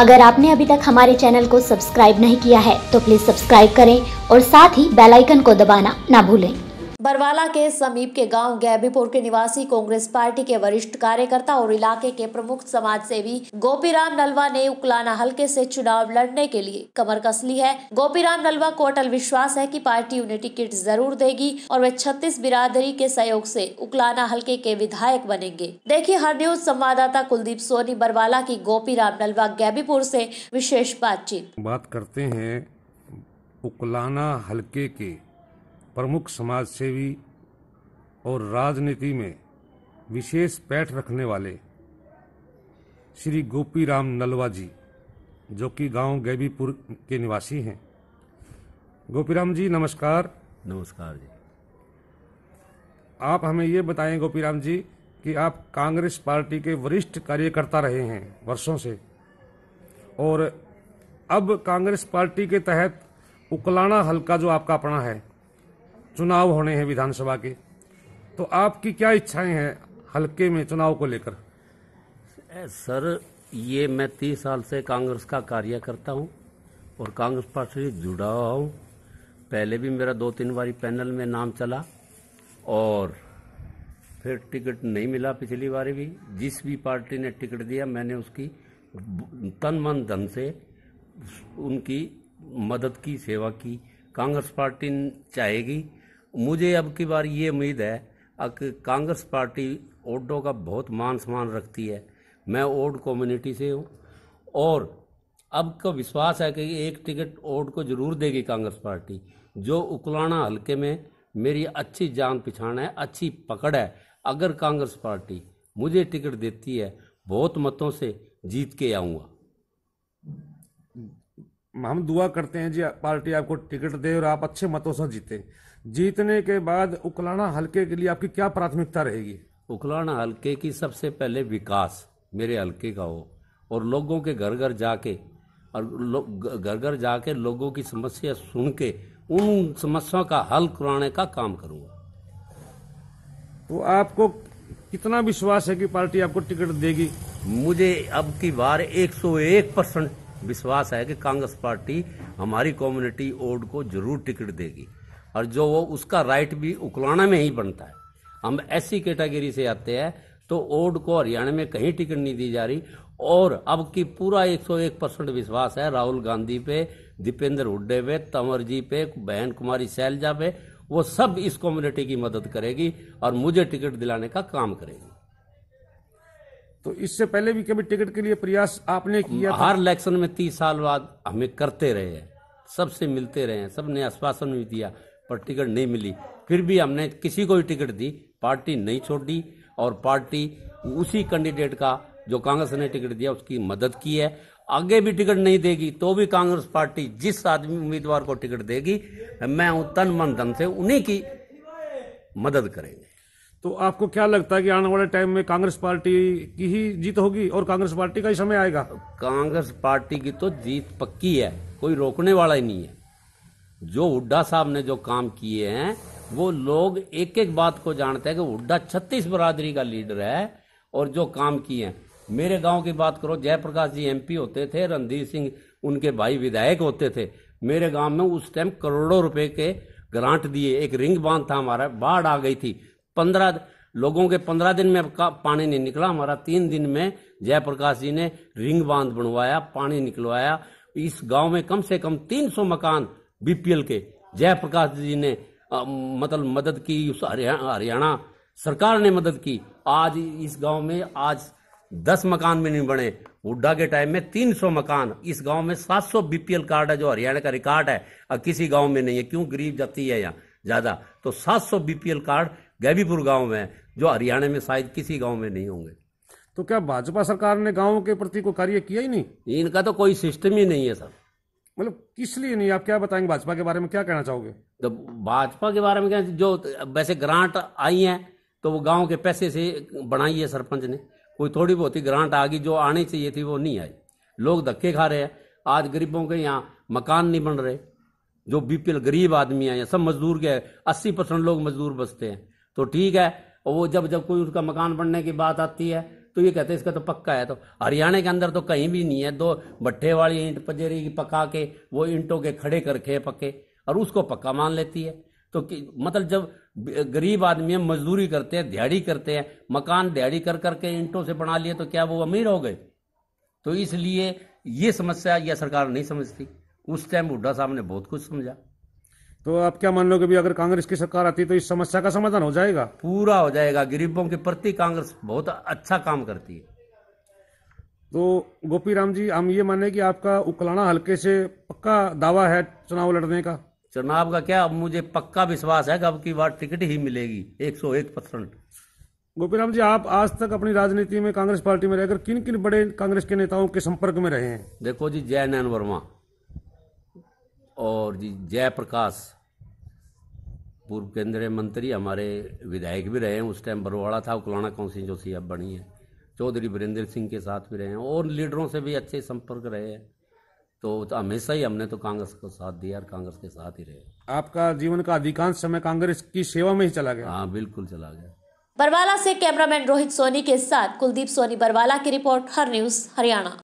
अगर आपने अभी तक हमारे चैनल को सब्सक्राइब नहीं किया है तो प्लीज सब्सक्राइब करें और साथ ही बेल आइकन को दबाना ना भूलें बरवाला के समीप के गांव गैबीपुर के निवासी कांग्रेस पार्टी के वरिष्ठ कार्यकर्ता और इलाके के प्रमुख समाज सेवी गोपीराम नलवा ने उकलाना हल्के से चुनाव लड़ने के लिए कमर कस ली है गोपीराम नलवा को अटल विश्वास है कि पार्टी उन्हें टिकट जरूर देगी और वे छत्तीस बिरादरी के सहयोग से उकलाना हल्के के विधायक बनेंगे देखिए हर न्यूज संवाददाता कुलदीप सोनी बरवाला की गोपी राम नलवा गैबीपुर से विशेष बातचीत बात करते हैं उकलाना हल्के के प्रमुख समाजसेवी और राजनीति में विशेष पैठ रखने वाले श्री गोपी राम नलवा जी जो कि गांव गैबीपुर के निवासी हैं गोपीराम जी नमस्कार नमस्कार जी आप हमें ये बताएं गोपीराम जी कि आप कांग्रेस पार्टी के वरिष्ठ कार्यकर्ता रहे हैं वर्षों से और अब कांग्रेस पार्टी के तहत उकलाना हल्का जो आपका अपना है चुनाव होने हैं विधानसभा के तो आपकी क्या इच्छाएं हैं हल्के में चुनाव को लेकर सर ये मैं तीस साल से कांग्रेस का कार्य करता हूँ और कांग्रेस पार्टी से जुड़ा हुआ हूँ पहले भी मेरा दो तीन बारी पैनल में नाम चला और फिर टिकट नहीं मिला पिछली बार भी जिस भी पार्टी ने टिकट दिया मैंने उसकी तन मन धन से उनकी मदद की सेवा की कांग्रेस पार्टी चाहेगी मुझे अब की बार ये उम्मीद है कि कांग्रेस पार्टी ओडो का बहुत मान सम्मान रखती है मैं ओड कम्युनिटी से हूँ और अब का विश्वास है कि एक टिकट ओड को जरूर देगी कांग्रेस पार्टी जो उकलाना हलके में मेरी अच्छी जान पहचान है अच्छी पकड़ है अगर कांग्रेस पार्टी मुझे टिकट देती है बहुत मतों से जीत के आऊँगा हम दुआ करते हैं जी पार्टी आपको टिकट दे और आप अच्छे मतों से जीते जीतने के बाद उकलाना हलके के लिए आपकी क्या प्राथमिकता रहेगी उकलाना हलके की सबसे पहले विकास मेरे हलके का हो और लोगों के घर घर जाके और घर घर जाके लोगों की समस्या सुन के उन समस्याओं का हल कराने का काम करूंगा तो आपको कितना विश्वास है कि पार्टी आपको टिकट देगी मुझे अब की बार 101 परसेंट विश्वास है कि कांग्रेस पार्टी हमारी कम्युनिटी ओड को जरूर टिकट देगी और जो वो उसका राइट भी उकलाना में ही बनता है हम ऐसी कैटेगरी से आते हैं तो ओड को हरियाणा में कहीं टिकट नहीं दी जा रही और अब की पूरा 101 परसेंट विश्वास है राहुल गांधी पे दीपेंद्र हुड्डे पे तंवर जी पे बहन कुमारी सैलजा पे वो सब इस कम्युनिटी की मदद करेगी और मुझे टिकट दिलाने का काम करेगी तो इससे पहले भी कभी टिकट के लिए प्रयास आपने किया हर इलेक्शन में तीस साल बाद हमें करते रहे हैं सबसे मिलते रहे हैं सबने आश्वासन भी दिया पर टिकट नहीं मिली फिर भी हमने किसी को भी टिकट दी पार्टी नहीं छोड़ दी और पार्टी उसी कैंडिडेट का जो कांग्रेस ने टिकट दिया उसकी मदद की है आगे भी टिकट नहीं देगी तो भी कांग्रेस पार्टी जिस आदमी उम्मीदवार को टिकट देगी मैं हूं तन मन धन से उन्हीं की मदद करेंगे तो आपको क्या लगता है कि आने वाले टाइम में कांग्रेस पार्टी की ही जीत होगी और कांग्रेस पार्टी का ही समय आएगा कांग्रेस पार्टी की तो जीत पक्की है कोई रोकने वाला ही नहीं है जो हुड्डा साहब ने जो काम किए हैं वो लोग एक एक बात को जानते हैं कि हुड्डा छत्तीस बरादरी का लीडर है और जो काम किए हैं मेरे गांव की बात करो जयप्रकाश जी एमपी होते थे रणधीर सिंह उनके भाई विधायक होते थे मेरे गांव में उस टाइम करोड़ों रुपए के ग्रांट दिए एक रिंग बांध था हमारा बाढ़ आ गई थी पंद्रह लोगों के पंद्रह दिन में पानी नहीं निकला हमारा तीन दिन में जयप्रकाश जी ने रिंग बांध बनवाया पानी निकलवाया इस गांव में कम से कम 300 मकान बीपीएल के जयप्रकाश जी ने मतलब मदद की उस हरियाणा सरकार ने मदद की आज इस गांव में आज दस मकान भी नहीं बने हुड्डा के टाइम में तीन सौ मकान इस गांव में सात सौ बीपीएल कार्ड है जो हरियाणा का रिकॉर्ड है और किसी गांव में नहीं है क्यों गरीब जाती है यहाँ ज़्यादा तो सात सौ बीपीएल कार्ड गैबीपुर गांव में है जो हरियाणा में शायद किसी गांव में नहीं होंगे तो क्या भाजपा सरकार ने गांवों के प्रति कोई कार्य किया ही नहीं इनका तो कोई सिस्टम ही नहीं है सर मतलब किस लिए नहीं आप क्या बताएंगे भाजपा के बारे में क्या कहना चाहोगे तो भाजपा के बारे में क्या जो वैसे ग्रांट आई है तो वो गांव के पैसे से बनाई है सरपंच ने कोई थोड़ी बहुत ही ग्रांट आ गई जो आनी चाहिए थी वो नहीं आई लोग धक्के खा रहे हैं आज गरीबों के यहाँ मकान नहीं बन रहे जो बीपीएल गरीब आदमी है या सब मजदूर के अस्सी परसेंट लोग मजदूर बसते हैं तो ठीक है वो जब जब कोई उसका मकान बनने की बात आती है तो ये कहते इसका तो पक्का है तो हरियाणा के अंदर तो कहीं भी नहीं है दो भट्ठे वाली ईंट पजेरी पका के वो ईंटों के खड़े करके पके और उसको पक्का मान लेती है तो कि, मतलब जब गरीब आदमी मजदूरी करते हैं दिहाड़ी करते हैं मकान दिहाड़ी कर करके ईंटों से बना लिए तो क्या वो अमीर हो गए तो इसलिए ये समस्या यह सरकार नहीं समझती उस टाइम बुढ़ा साहब ने बहुत कुछ समझा तो आप क्या मान लो कि अगर कांग्रेस की सरकार आती तो इस समस्या का समाधान हो जाएगा पूरा हो जाएगा गरीबों के प्रति कांग्रेस बहुत अच्छा काम करती है तो गोपी राम जी हम ये माने कि आपका उकलाना हल्के से पक्का दावा है चुनाव लड़ने का चुनाव का क्या अब मुझे पक्का विश्वास है कि अब की बार टिकट ही मिलेगी एक सौ एक परसेंट राम जी आप आज तक अपनी राजनीति में कांग्रेस पार्टी में रहकर किन किन बड़े कांग्रेस के नेताओं के संपर्क में रहे हैं देखो जी जय नयन वर्मा और जी जयप्रकाश पूर्व केंद्रीय मंत्री हमारे विधायक भी रहे हैं उस टाइम बरवाड़ा था उकलाना काउंसिल जो सी अब बनी है चौधरी वीरेंद्र सिंह के साथ भी रहे हैं और लीडरों से भी अच्छे संपर्क रहे हैं तो, तो हमेशा ही हमने तो कांग्रेस को साथ दिया और कांग्रेस के साथ ही रहे आपका जीवन का अधिकांश समय कांग्रेस की सेवा में ही चला गया हाँ बिल्कुल चला गया बरवाला से कैमरामैन रोहित सोनी के साथ कुलदीप सोनी बरवाला की रिपोर्ट हर न्यूज हरियाणा